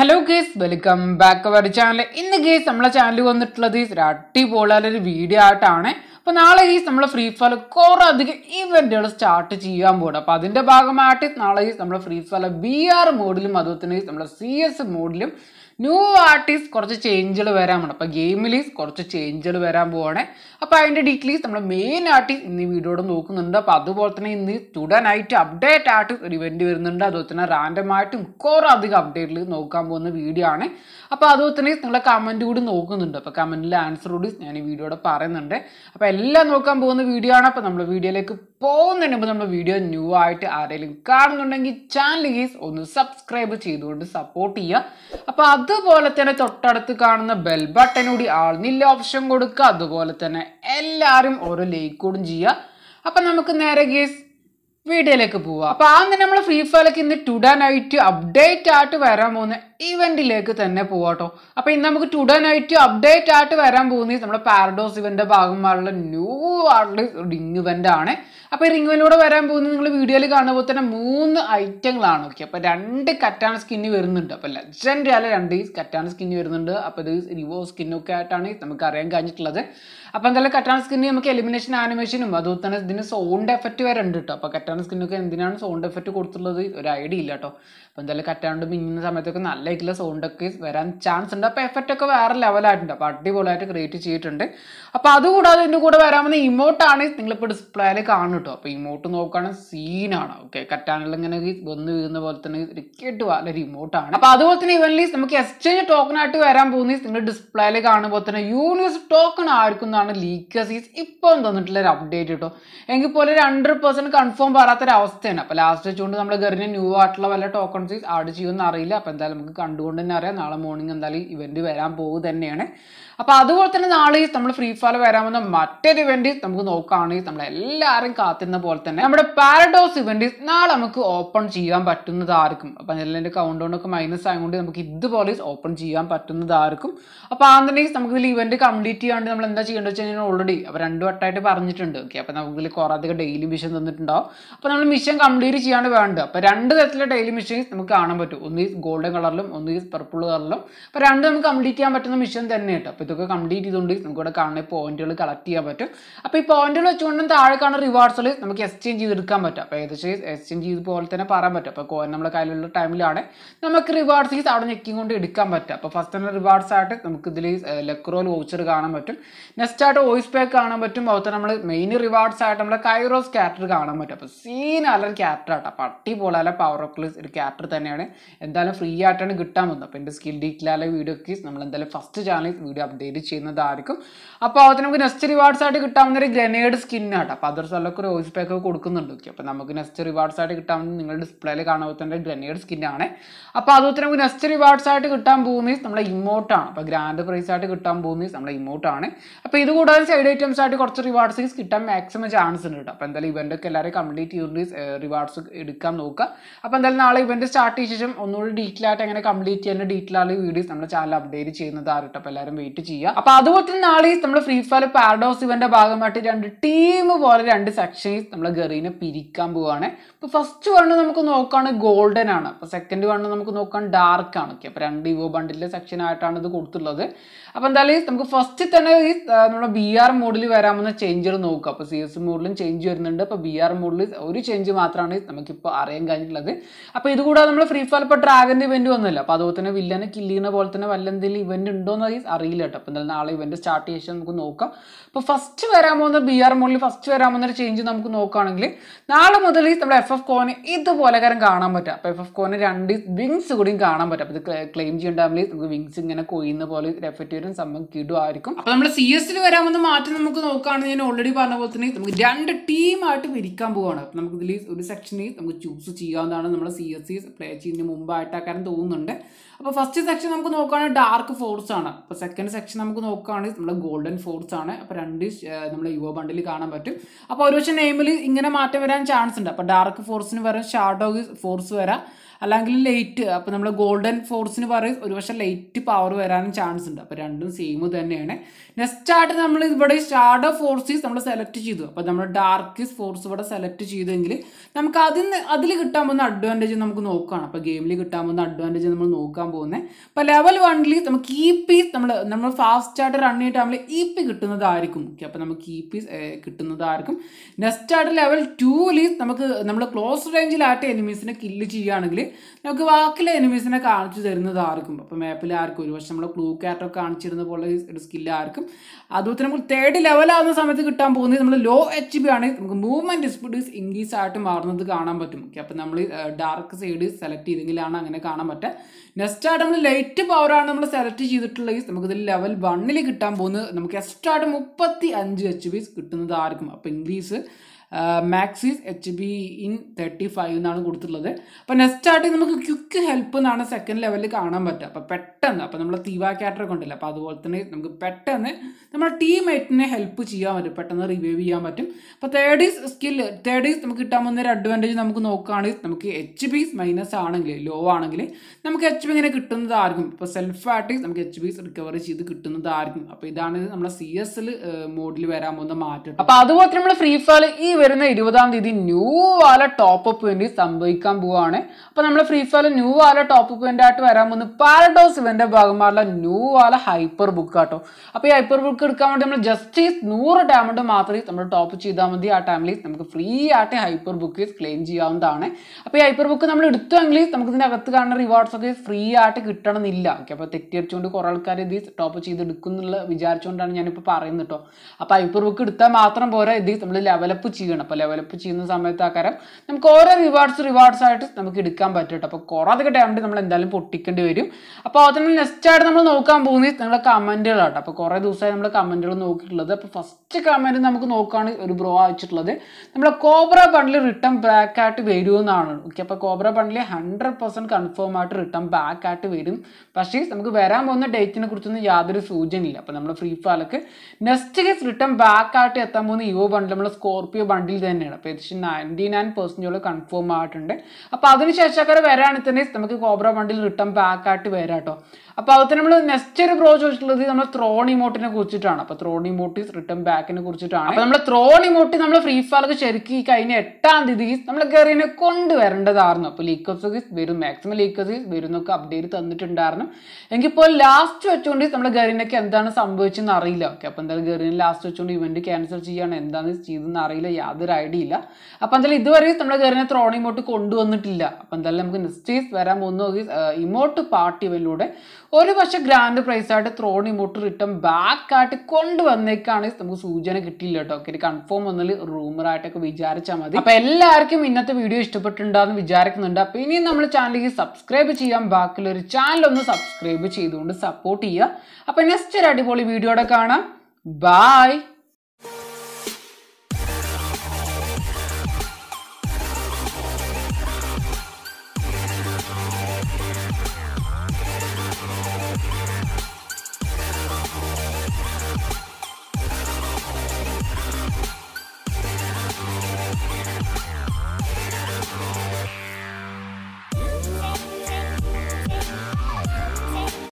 hello guys welcome back our channel ഇന്ന് guys നമ്മളെ channel വന്നിട്ടുള്ളത് ഒരു അടിപൊളിയൊരു വീഡിയോ ആയിട്ടാണ് അപ്പോൾ നാളെ ഗീസ് നമ്മൾ ഫ്രീ ഫയർ കുറെ അധികം ഇവന്റുകൾ സ്റ്റാർട്ട് ചെയ്യാൻ പോകണം അപ്പൊ അതിന്റെ ഭാഗമായിട്ട് നാളെ ഗീസ് നമ്മൾ ഫ്രീ ഫയർ ബി ആർ മോഡിലും അതുപോലെ തന്നെ നമ്മൾ സി എസ് മോഡിലും ന്യൂ ആർട്ടിസ്റ്റ് കുറച്ച് ചേഞ്ചുകൾ വരാൻ പോകണം അപ്പോൾ ഗെയിമിലീസ് കുറച്ച് ചേഞ്ചുകൾ വരാൻ പോവാണ് അപ്പോൾ അതിൻ്റെ ഡീറ്റെയിൽസ് നമ്മൾ മെയിൻ ആർട്ടിസ്റ്റ് ഇന്ന് വീഡിയോയോട് നോക്കുന്നുണ്ട് അപ്പോൾ അതുപോലെ തന്നെ ഇന്ന് സ്റ്റുഡൻ്റ് അപ്ഡേറ്റ് ആർട്ടിസ്റ്റ് ഒരു ഇവൻറ്റ് വരുന്നുണ്ട് അതുപോലെ തന്നെ റാൻഡമായിട്ടും കുറേ അധികം അപ്ഡേറ്റിൽ നോക്കാൻ പോകുന്ന വീഡിയോ ആണ് അപ്പോൾ അതുപോലെ തന്നെ നിങ്ങളെ കമൻറ്റ് കൂടി നോക്കുന്നുണ്ട് അപ്പോൾ കമൻറ്റിൽ ആൻസർ കൂടി ഞാൻ ഈ വീഡിയോയോട് പറയുന്നുണ്ട് അപ്പോൾ എല്ലാം നോക്കാൻ പോകുന്ന വീഡിയോ ആണ് അപ്പോൾ നമ്മൾ വീഡിയോയിലേക്ക് പോകുന്നതിന് മുമ്പ് നമ്മുടെ വീഡിയോ ന്യൂ ആയിട്ട് ആരെങ്കിലും കാണുന്നുണ്ടെങ്കിൽ ചാനൽ ഗീസ് ഒന്ന് സബ്സ്ക്രൈബ് ചെയ്തുകൊണ്ട് സപ്പോർട്ട് ചെയ്യുക അപ്പോൾ അതുപോലെ തന്നെ തൊട്ടടുത്ത് കാണുന്ന ബെൽ ബട്ടൺ കൂടി ആൾന്നില്ല ഓപ്ഷൻ കൊടുക്കുക അതുപോലെ തന്നെ എല്ലാവരും ഓരോ ലൈക്ക് കൂടും ചെയ്യുക അപ്പം നമുക്ക് നേരെ ഗീസ് വീഡിയോയിലേക്ക് പോവാം അപ്പോൾ ആ നമ്മൾ ഫ്രീ ഫയറിലേക്ക് ഇന്ന് ടുഡേ നൈറ്റ് അപ്ഡേറ്റ് ആയിട്ട് വരാൻ പോകുന്ന ഇവന്റിലേക്ക് തന്നെ പോവാട്ടോ അപ്പോൾ ഇന്ന് നമുക്ക് ടുഡേ നൈറ്റ് അപ്ഡേറ്റ് ആയിട്ട് വരാൻ പോകുന്നത് നമ്മുടെ പാരഡോസ് ഇവന്റെ ഭാഗമായുള്ള ന്യൂ ആയിട്ടുള്ള റിംഗ് ഇവന്റ് ആണ് അപ്പോൾ ഈ റിംഗിലൂടെ വരാൻ പോകുന്നത് നിങ്ങൾ വീഡിയോയിൽ കാണുന്ന പോലെ തന്നെ മൂന്ന് ഐറ്റങ്ങളാണ് ഓക്കെ അപ്പോൾ രണ്ട് കറ്റാൻ സ്കിന്ന് വരുന്നുണ്ട് അപ്പോൾ ലെജൻഡ് അല്ല രണ്ട് കറ്റാൻ സ്കിന്ന് വരുന്നുണ്ട് അപ്പോൾ ഇത് റിവോ സ്കിന്നൊക്കെ ആയിട്ടാണ് നമുക്ക് അറിയാൻ കഴിഞ്ഞിട്ടുള്ളത് അപ്പോൾ എന്തായാലും കറ്റാൻ സ്കിന്ന് നമുക്ക് എലിമിനേഷൻ ആനിമേഷനും അതുപോലെ തന്നെ ഇതിന് സൗണ്ട് എഫക്റ്റ് വരെ ഉണ്ട് കേട്ടോ അപ്പോൾ കറ്റാൻ സ്കിന്നൊക്കെ എന്തിനാണ് സൗണ്ട് എഫക്റ്റ് കൊടുത്തുള്ളത് ഒരു ഐഡിയ ഇല്ല കേട്ടോ അപ്പോൾ എന്തായാലും കറ്റാണ്ട് മിന്നുന്ന സമയത്തൊക്കെ നല്ല സൗണ്ട് സൗണ്ടൊക്കെ വരാൻ ചാൻസ് ഉണ്ട് അപ്പോൾ എഫക്റ്റ് ഒക്കെ വേറെ ലെവലായിട്ടുണ്ട് അപ്പോൾ അടിപൊളിയായിട്ട് ക്രിയേറ്റ് ചെയ്തിട്ടുണ്ട് അപ്പോൾ അതുകൂടാതെ ഇതിൻ്റെ കൂടെ വന്ന ഇമോട്ടാണ് നിങ്ങളിപ്പോൾ ഡിസ്പ്ലേയിൽ കാണും കേട്ടോ അപ്പോൾ ഇമോട്ട് നോക്കുകയാണെങ്കിൽ സീനാണ് ഓക്കെ കറ്റാനുള്ള ഇങ്ങനെ വന്ന് വീഴുന്ന പോലെ തന്നെ ക്രിക്കറ്റ് വളരെ ഇമോട്ടാണ് അപ്പോൾ അതുപോലെ തന്നെ ഇവൻലി നമുക്ക് എക്സ്ചേഞ്ച് ടോക്കൺ വരാൻ പോകുന്ന നിങ്ങൾ ഡിസ്പ്ലേയിൽ കാണുമ്പോൾ തന്നെ യൂണിവേഴ്സ് ടോക്കൺ ആർക്കും എന്നാണ് ലീക്കേഴ്സീസ് ഇപ്പം തന്നിട്ടുള്ള ഒരു അപ്ഡേറ്റ് കേട്ടോ എങ്കിൽ പോലെ ഒരു ഹൺഡ്രഡ് പെർസെൻറ്റ് കൺഫേം പറയാത്തൊരു അവസ്ഥയാണ് അപ്പോൾ ലാസ്റ്റ് വെച്ചുകൊണ്ട് നമ്മൾ ഗറിന് ന്യൂ ആയിട്ടുള്ള വല്ല ടോക്കൺസ് ആഡ് ചെയ്യുമെന്ന് അറിയില്ല അപ്പോൾ എന്തായാലും നമുക്ക് കണ്ടുകൊണ്ട് തന്നെ അറിയാം നാളെ മോർണിംഗ് എന്തായാലും ഇവൻറ്റ് വരാൻ പോകുക തന്നെയാണ് അപ്പോൾ അതുപോലെ തന്നെ നാളെ നമ്മൾ ഫ്രീ ഫയർ വരാമെന്ന മറ്റൊരു ഇവന്റ് നമുക്ക് നോക്കുകയാണെങ്കിൽ നമ്മൾ എല്ലാവരും കാത്തിരുന്ന പോലെ തന്നെ നമ്മുടെ പാരഡോസ് ഇവന്റ് നാളെ നമുക്ക് ഓപ്പൺ ചെയ്യാൻ പറ്റുന്നതായിരിക്കും അപ്പൊ നെല്ലിന്റെ കൗണ്ട് ഡൗൺ ഒക്കെ മൈനസ് ആയതുകൊണ്ട് നമുക്ക് ഇതുപോലെ ഓപ്പൺ ചെയ്യാൻ പറ്റുന്നതായിരിക്കും അപ്പോൾ ആണെന്നുണ്ടെങ്കിൽ നമുക്ക് ഇതിൽ ഇവന്റ് കംപ്ലീറ്റ് ചെയ്യാണ്ട് നമ്മൾ എന്താ ചെയ്യേണ്ടത് വെച്ച് കഴിഞ്ഞാൽ ഓൾറെഡി അപ്പൊ രണ്ടു വട്ടമായിട്ട് പറഞ്ഞിട്ടുണ്ട് ഓക്കെ അപ്പോൾ നമുക്ക് ഇതിൽ കുറേ അധികം ഡെയിലി മിഷൻ തന്നിട്ടുണ്ടാവും അപ്പോൾ നമ്മൾ മിഷൻ കംപ്ലീറ്റ് ചെയ്യാണ്ട് വേണ്ട അപ്പോൾ രണ്ട് തരത്തിലെ ഡെയിലി മിഷൻസ് നമുക്ക് കാണാൻ പറ്റും ഒന്ന് ഗോൾഡൻ കളറിലും ഒന്ന് പർപ്പിൾ കളറിലും അപ്പോൾ രണ്ട് നമുക്ക് കംപ്ലീറ്റ് ചെയ്യാൻ പറ്റുന്ന മിഷൻ തന്നെ കേട്ടോ ഇതൊക്കെ കംപ്ലീറ്റ് ചെയ്തുകൊണ്ട് നമുക്കിവിടെ കാണുന്ന പോയിന്റുകൾ കളക്ട് ചെയ്യാൻ പറ്റും അപ്പോൾ ഈ പോയിന്റുകൾ വെച്ചുകൊണ്ടും താഴെ കാണുന്ന റിവാർഡ്സിൽ നമുക്ക് എക്സ്ചേഞ്ച് ചെയ്തെടുക്കാൻ പറ്റും അപ്പോൾ ഏകദേശം എക്സ്ചേഞ്ച് ചെയ്ത് പോലെ തന്നെ പറയാൻ പറ്റും അപ്പോൾ കോയിൻ നമ്മുടെ കയ്യിലുള്ള ടൈമിലാണ് നമുക്ക് റിവാർഡ്സ് അവിടെ ഞെക്കി കൊണ്ട് എടുക്കാൻ പറ്റും അപ്പോൾ ഫസ്റ്റ് തന്നെ റിവാർഡ്സ് ആയിട്ട് നമുക്ക് ഇതിൽ ലെക്രോൽ വോച്ചർ കാണാൻ പറ്റും നെക്സ്റ്റ് ആയിട്ട് വോയിസ് പാക്ക് കാണാൻ പറ്റും അതുപോലെ നമ്മൾ മെയിൻ റിവാർഡ്സ് ആയിട്ട് നമ്മുടെ കൈറോസ് ക്യാരക്ടർ കാണാൻ പറ്റും അപ്പോൾ സീൻ നല്ലൊരു ക്യാരക്ടർ ആട്ടോ പട്ടി പോലെ അല്ല പവർ ഓഫ് ഒരു ക്യാരക്ടർ തന്നെയാണ് എന്തായാലും ഫ്രീ ആയിട്ടാണ് കിട്ടാൻ പോകുന്നത് അപ്പോൾ എൻ്റെ സ്കിൽ ഡീറ്റിലായ വീഡിയോക്ക് നമ്മൾ എന്തായാലും ഫസ്റ്റ് ചാനൽ വീഡിയോ അപ്ഡേറ്റ് ഇത് ചെയ്യുന്നതായിരിക്കും അപ്പോൾ അത് നമുക്ക് നെസ്റ്റ് റിവാർഡ്സ് ആയിട്ട് കിട്ടാവുന്ന ഒരു ഗ്രനേഡ് സ്കിന്നാട്ടോ അപ്പോൾ അതൊരു സ്ഥലമൊക്കെ റോസ് പാക്ക് കൊടുക്കുന്നുണ്ട് ഓക്കെ അപ്പോൾ നമുക്ക് നെസ്റ്റ് റിവാർഡ്സ് ആയിട്ട് കിട്ടാവുന്ന നിങ്ങൾ ഡിസ്പ്ലേയിൽ കാണാൻ തന്നെ ഗ്രനേഡ് സ്കിന്നാണ് അപ്പോൾ അതുപോലെ നമുക്ക് നെസ്റ്റ് റിവാർഡ്സ് ആയിട്ട് കിട്ടാൻ പോകുന്നത് നമ്മുടെ ഇമോട്ടാണ് അപ്പോൾ ഗ്രാൻഡ് പ്രൈസ് ആയിട്ട് കിട്ടാൻ പോകുന്നത് നമ്മുടെ ഇമോട്ടാണ് അപ്പോൾ ഇത് കൂടാതെ സൈഡ് ഐറ്റംസ് ആയിട്ട് കുറച്ച് റിവാർഡ്സ് കിട്ടാൻ മാക്സിമം ചാൻസ് ഉണ്ട് കേട്ടോ അപ്പോൾ എന്തായാലും ഇവൻ്റ് ഒക്കെ എല്ലാവരും കംപ്ലീറ്റ് ചെയ്തുകൊണ്ട് റിവാർഡ്സ് എടുക്കാൻ നോക്കുക അപ്പോൾ എന്തായാലും നാളെ ഇവൻ്റ് സ്റ്റാർട്ട് ചെയ്ത ശേഷം ഒന്നുകൂടി ഡീറ്റെയിൽ ആയിട്ട് എങ്ങനെ കംപ്ലീറ്റ് ചെയ്യുന്ന ഡീറ്റെയിൽ ആയ വീഡിയോസ് നമ്മുടെ ചാനൽ അപ്ഡേറ്റ് ചെയ്യുന്നതാണ് കേട്ടോ അപ്പോൾ എല്ലാവരും വെയിറ്റ് ചെയ്യുക അപ്പൊ അതുപോലെ തന്നെ നാളെ നമ്മൾ ഫ്രീ ഫയർ പാരഡോസ് ഇവന്റെ ഭാഗമായിട്ട് രണ്ട് ടീം പോലെ രണ്ട് സെക്ഷൻസ് നമ്മൾ ഗറീനെ പിരിക്കാൻ പോവാണ് ഇപ്പൊ ഫസ്റ്റ് വണ്ണ് നമുക്ക് നോക്കാണ് ഗോൾഡൻ ആണ് അപ്പൊ സെക്കൻഡ് വണ്ണ് നമുക്ക് നോക്കാൻ ഡാർക്ക് ആണ് ഓക്കെ അപ്പൊ രണ്ട് ഇവോ ബണ്ടിലെ സെക്ഷൻ ആയിട്ടാണ് ഇത് കൊടുത്തുള്ളത് അപ്പൊ എന്തായാലും നമുക്ക് ഫസ്റ്റ് തന്നെ ഈ നമ്മുടെ ബി ആർ മോഡിൽ വരാമെന്ന ചേഞ്ചർ നോക്കുക അപ്പൊ സി എസ് മോഡിലും ചേഞ്ച് വരുന്നുണ്ട് അപ്പൊ ബി ആർ മോഡിൽ ഒരു ചേഞ്ച് മാത്രമാണ് നമുക്കിപ്പോൾ അറിയാൻ കഴിഞ്ഞിട്ടുള്ളത് അപ്പൊ ഇതുകൂടാതെ നമ്മൾ ഫ്രീ ഫയർ ഇപ്പൊ ഡ്രാഗന്റെ ഇവന്റ് വന്നില്ല അപ്പൊ അതുപോലെ തന്നെ വില്ലനെ കില്ല് ചെയ്യുന്ന പോലെ തന്നെ വല്ല എന്തെങ്കിലും ഇവന്റ് ഉണ്ടോ എന്ന് അറിയില്ല കേട്ടോ അപ്പോൾ എന്തായാലും നാളെ ഇവൻ്റ് സ്റ്റാർട്ട് ചെയ്ത് നമുക്ക് നോക്കാം അപ്പോൾ ഫസ്റ്റ് വരാൻ പോകുന്ന ബി ആർ മോളിൽ ഫസ്റ്റ് വരാൻ പോകുന്ന ഒരു ചേഞ്ച് നമുക്ക് നോക്കുകയാണെങ്കിൽ നാളെ മുതൽ നമ്മുടെ എഫ് എഫ് കോന് ഇതുപോലെ കാരം കാണാൻ പറ്റുക അപ്പോൾ എഫ് എഫ് കോന് രണ്ട് വിങ്സ് കൂടിയും കാണാൻ പറ്റും അപ്പോൾ ഇത് ക്ലെയിം ചെയ്യേണ്ട ഫാമിലി നമുക്ക് വിങ്സ് ഇങ്ങനെ കൊയ്യുന്ന പോലെ എഫക്റ്റ് വരും സംഭവം കിടുമായിരിക്കും അപ്പോൾ നമ്മുടെ സി സിൽ വരാൻ പോകുന്ന മാറ്റം നമുക്ക് നോക്കുകയാണെങ്കിൽ ഞാൻ ഓൾറെഡി പറഞ്ഞ പോലെ തന്നെ നമുക്ക് രണ്ട് ടീമായിട്ട് പിരിക്കാൻ പോവുകയാണ് അപ്പം നമുക്ക് ഇതിൽ ഒരു സെക്ഷനിൽ നമുക്ക് ചൂസ് ചെയ്യാവുന്നതാണ് നമ്മുടെ സി എസ് സി പ്ലേ ചെയ്യുന്നതിന് മുമ്പായിട്ടാക്കാൻ തോന്നുന്നുണ്ട് അപ്പോൾ ഫസ്റ്റ് സെക്ഷൻ നമുക്ക് നോക്കുകയാണെങ്കിൽ ഡാർക്ക് ഫോർസ് ആണ് അപ്പോൾ സെക്കൻഡ് സെക്ഷൻ നമുക്ക് നോക്കുകയാണെങ്കിൽ നമ്മുടെ ഗോൾഡൻ ഫോർട്സ് ആണ് അപ്പോൾ രണ്ട് നമ്മുടെ യുവ ബണ്ടിൽ കാണാൻ പറ്റും അപ്പോൾ ഒരു പക്ഷേ നെയിമിൽ ഇങ്ങനെ മാറ്റം വരാൻ ചാൻസ് ഉണ്ട് അപ്പോൾ ഡാർക്ക് ഫോർസിന് വരാം ഷാഡോ ഫോർസ് വരാം അല്ലെങ്കിൽ ലൈറ്റ് അപ്പോൾ നമ്മൾ ഗോൾഡൻ ഫോർസിന് പറയും ഒരുപക്ഷെ ലൈറ്റ് പവർ വരാനും ചാൻസ് ഉണ്ട് അപ്പോൾ രണ്ടും സെയിം തന്നെയാണ് നെക്സ്റ്റ് ആയിട്ട് നമ്മൾ ഇവിടെ ഷാഡോ ഫോർസീസ് നമ്മൾ സെലക്ട് ചെയ്തു അപ്പോൾ നമ്മൾ ഡാർക്കിസ് ഫോർസ് ഇവിടെ സെലക്ട് ചെയ്തെങ്കിൽ നമുക്ക് അതിൽ അതിൽ കിട്ടാൻ പോകുന്ന അഡ്വാൻറ്റേജ് നമുക്ക് നോക്കുകയാണ് അപ്പോൾ ഗെയിമിൽ കിട്ടാൻ പോകുന്ന അഡ്വാൻറ്റേജ് നമ്മൾ നോക്കാൻ പോകുന്നത് അപ്പോൾ ലെവൽ വണ്ണിൽ നമുക്ക് ഇ e പി നമ്മൾ നമ്മൾ ആയിട്ട് റൺ ചെയ്തിട്ട് നമ്മൾ ഇ e പി കിട്ടുന്നതായിരിക്കും ഓക്കെ അപ്പോൾ നമുക്ക് ഇ e പി കിട്ടുന്നതായിരിക്കും നെക്സ്റ്റ് ആയിട്ട് ലെവൽ ടൂവിൽ നമുക്ക് നമ്മൾ ക്ലോസ് റേഞ്ചിലായിട്ട് എനിമീസിനെ കില്ല് ചെയ്യുകയാണെങ്കിൽ നമുക്ക് വാക്കിലെ എനിമീസിനെ കാണിച്ചു തരുന്നത് ആർക്കും അപ്പോൾ മാപ്പിൽ ആർക്കും ഒരു നമ്മൾ ക്ലൂ ക്യാറ്റൊക്കെ കാണിച്ചിരുന്ന പോലെ ഒരു സ്കില്ല് ആർക്കും അതുപോലെ നമുക്ക് നമ്മൾ തേർഡ് ലെവലാകുന്ന സമയത്ത് കിട്ടാൻ പോകുന്നത് നമ്മൾ ലോ എച്ച് ബി ആണ് നമുക്ക് മൂവ്മെൻറ്റ് സ്പീഡ് ഇൻക്രീസ് ആയിട്ട് മാറുന്നത് കാണാൻ പറ്റും ഓക്കെ അപ്പോൾ നമ്മൾ ഡാർക്ക് സൈഡ് സെലക്ട് ചെയ്തെങ്കിലാണ് അങ്ങനെ കാണാൻ പറ്റുക നെക്സ്റ്റ് ആയിട്ട് നമ്മൾ ലൈറ്റ് പവറാണ് നമ്മൾ സെലക്ട് ചെയ്തിട്ടുള്ളത് നമുക്കിതിൽ ലെവൽ വണ്ണിൽ കിട്ടാൻ പോകുന്നത് നമുക്ക് എക്സ്ട്രാ ആയിട്ട് മുപ്പത്തി അഞ്ച് എച്ച് ബി കിട്ടുന്നത് ആർക്കും അപ്പോൾ ഇൻക്രീസ് മാക്സിസ് H B in thirty five എന്നാണ് കൊടുത്തിട്ടുള്ളത് അപ്പോൾ നെക്സ്റ്റ് ആയിട്ട് നമുക്ക് ക്വിക്ക് ഹെൽപ്പ് എന്നാണ് സെക്കൻഡ് ലെവലിൽ കാണാൻ പറ്റുക അപ്പോൾ പെട്ടെന്ന് അപ്പോൾ നമ്മൾ തീവ ക്യാറ്റർ കൊണ്ടില്ല അപ്പോൾ അതുപോലെ തന്നെ നമുക്ക് പെട്ടെന്ന് നമ്മുടെ ടീമേറ്റിനെ ഹെൽപ്പ് ചെയ്യാൻ പറ്റും പെട്ടെന്ന് റിവൈവ് ചെയ്യാൻ പറ്റും അപ്പോൾ third is skill third is നമുക്ക് കിട്ടാൻ പോകുന്ന ഒരു അഡ്വാൻറ്റേജ് നമുക്ക് നോക്കുകയാണെങ്കിൽ നമുക്ക് എച്ച് ബി മൈനസ് ആണെങ്കിൽ ലോ ആണെങ്കിൽ നമുക്ക് എച്ച് ബി ഇങ്ങനെ കിട്ടുന്നതായിരിക്കും ഇപ്പോൾ സെൽഫായിട്ട് നമുക്ക് എച്ച് ബി റിക്കവറി ചെയ്ത് കിട്ടുന്നതായിരിക്കും അപ്പോൾ ഇതാണ് നമ്മുടെ സി എസ് എൽ മോഡിൽ വരാൻ പോകുന്ന മാറ്റം അപ്പോൾ അതുപോലെ നമ്മൾ ഫ്രീ ഫയർ ഈ വരുന്ന ഇരുപതാം തീയതി ന്യൂ വാല ടോപ്പ് അപ്പ് ഇവന്റ് സംഭവിക്കാൻ പോവാണ് അപ്പൊ നമ്മൾ ഫ്രീ ഫയർ ന്യൂ വാല ടോപ്പ് അപ്പ് ഇവന്റ് ആയിട്ട് വരാൻ പോകുന്ന പാരഡോസ് ഇവന്റെ ഭാഗമായുള്ള ന്യൂ വാല ഹൈപ്പർ ബുക്ക് ആട്ടോ അപ്പൊ ഈ ഹൈപ്പർ ബുക്ക് എടുക്കാൻ വേണ്ടി നമ്മൾ ജസ്റ്റ് നൂറ് ഡയമണ്ട് മാത്രമേ നമ്മൾ ടോപ്പ് ചെയ്താൽ മതി ആ ടൈമിൽ നമുക്ക് ഫ്രീ ആയിട്ട് ഹൈപ്പർ ബുക്ക് ക്ലെയിം ചെയ്യാവുന്നതാണ് അപ്പൊ ഈ ഹൈപ്പർ ബുക്ക് നമ്മൾ എടുത്തുവെങ്കിൽ നമുക്ക് ഇതിന്റെ അകത്ത് കാണുന്ന റിവാർഡ്സ് ഒക്കെ ഫ്രീ ആയിട്ട് കിട്ടണമെന്നില്ല ഓക്കെ അപ്പൊ തെറ്റിയടിച്ചുകൊണ്ട് കുറെ ആൾക്കാർ ഇത് ടോപ്പ് ചെയ്ത് എന്നുള്ള വിചാരിച്ചുകൊണ്ടാണ് ഞാനിപ്പോൾ പറയുന്നത് കേട്ടോ അപ്പൊ ഹൈപ്പർ ബുക്ക് എടുത്താൽ മാത്രം പോരാ ഇത് നമ്മൾ ലെവലപ്പ് ചെയ്യും ചെയ്യണം അപ്പോൾ ലെവലപ്പ് ചെയ്യുന്ന സമയത്ത് ആ നമുക്ക് ഓരോ റിവാർഡ്സ് റിവാർഡ്സ് ആയിട്ട് നമുക്ക് എടുക്കാൻ പറ്റും കേട്ടോ അപ്പോൾ കുറേ ടൈമിൽ നമ്മൾ എന്തായാലും പൊട്ടിക്കേണ്ടി വരും അപ്പോൾ അതിന് നെക്സ്റ്റ് ആയിട്ട് നമ്മൾ നോക്കാൻ പോകുന്നത് നിങ്ങളുടെ കമൻറ്റുകളാട്ടോ അപ്പോൾ കുറേ ദിവസമായി നമ്മൾ കമൻറ്റുകൾ നോക്കിയിട്ടുള്ളത് അപ്പോൾ ഫസ്റ്റ് കമൻറ്റ് നമുക്ക് നോക്കുകയാണ് ഒരു ബ്രോ അയച്ചിട്ടുള്ളത് നമ്മളെ കോബ്ര ബണ്ടിൽ റിട്ടേൺ ബാക്ക് ആയിട്ട് വരുമെന്നാണ് ഓക്കെ അപ്പോൾ cobra bundle hundred percent confirm ആയിട്ട് റിട്ടേൺ ബാക്ക് ആയിട്ട് വരും പക്ഷേ നമുക്ക് വരാൻ പോകുന്ന ഡേറ്റിനെ കുറിച്ചൊന്നും യാതൊരു സൂചനയില്ല അപ്പോൾ നമ്മൾ ഫ്രീ ഫയർക്ക് നെക്സ്റ്റ് കേസ് റിട്ടേൺ ബാക്ക് ആയിട്ട് എത്താൻ പോകുന്ന യുവ ബണ്ടിൽ നമ്മൾ സ്കോർപ്പിയോ ബണ്ടിൽ ഫ്രണ്ടിൽ തന്നെയാണ് അപ്പോൾ ഏകദേശം നയൻറ്റി നയൻ പെർസെൻറ്റോളം കൺഫേം ആയിട്ടുണ്ട് അപ്പോൾ അതിനുശേഷം ഒക്കെ വരാണെങ്കിൽ തന്നെ നമുക്ക് കോബ്ര വണ്ടിൽ റിട്ടേൺ ബാക്ക് ആയിട്ട് വരാം കേട്ടോ അപ്പോൾ അത് നമ്മൾ നെക്സ്റ്റ് ഒരു ബ്രോ ചോദിച്ചിട്ടുള്ളത് നമ്മൾ ത്രോൺ ഇമോട്ടിനെ കുറിച്ചിട്ടാണ് അപ്പോൾ ത്രോൺ ഇമോട്ട് റിട്ടേൺ ബാക്കിനെ കുറിച്ചിട്ടാണ് അപ്പോൾ നമ്മൾ ത്രോൺ ഇമോട്ട് നമ്മൾ ഫ്രീ ഫയർക്ക് ശരിക്കും ഈ കഴിഞ്ഞ എട്ടാം തീയതി നമ്മൾ കയറിനെ വരേണ്ടതായിരുന്നു അപ്പോൾ ലീക്ക് ഓഫ് സർവീസ് വരും മാക്സിമം ലീക്ക് ഓഫ് വരും എന്നൊക്കെ അപ്ഡേറ്റ് തന്നിട്ടുണ്ടായിരുന്നു ഇപ്പോൾ ലാസ്റ്റ് വെച്ചുകൊണ്ട് നമ്മൾ ഗറിനൊക്കെ എന്താണ് സംഭവിച്ചെന്ന് അറിയില്ല ഓക്കെ അപ്പോൾ എന്തായാലും ഗറിനെ ലാസ്റ്റ് വെച്ചുകൊണ്ട് ഇവന്റ് ക്യാൻസൽ ചെയ്യാണ് എന്താണ് ചെയ്തെന്ന് അറിയില്ല യാതൊരു ഐഡിയ ഇല്ല അപ്പം എന്തായാലും ഇതുവരെ നമ്മുടെ കയറിനെ ത്രോൺ ഇമോട്ട് കൊണ്ടുവന്നിട്ടില്ല അപ്പം എന്തായാലും നമുക്ക് നിസ്റ്റേസ് വരാൻ പോകുന്ന ഇമോട്ട് പാർട്ടി ഇവനിലൂടെ ഒരു പക്ഷെ ഗ്രാൻഡ് പ്രൈസ് ആയിട്ട് ത്രോൺ ഇമോട്ട് റിട്ടേൺ ബാക്ക് ആയിട്ട് കൊണ്ടുവന്നേക്കാണ് നമുക്ക് സൂചന കിട്ടിയില്ല കേട്ടോ ഓക്കെ കൺഫേം വന്നാൽ റൂമറായിട്ടൊക്കെ വിചാരിച്ചാൽ മതി അപ്പം എല്ലാവർക്കും ഇന്നത്തെ വീഡിയോ ഇഷ്ടപ്പെട്ടിട്ടുണ്ടാകുന്ന വിചാരിക്കുന്നുണ്ട് അപ്പം ഇനിയും നമ്മൾ ചാനലിലേക്ക് സബ്സ്ക്രൈബ് ചെയ്യാൻ ബാക്കിയുള്ളൊരു ചാനൽ ഒന്ന് സബ്സ്ക്രൈബ് ചെയ്തുകൊണ്ട് സപ്പോർട്ട് ചെയ്യുക അപ്പം നെക്സ്റ്റ് ഒരു അടിപൊളി വീഡിയോടെ കാണാം ബായ്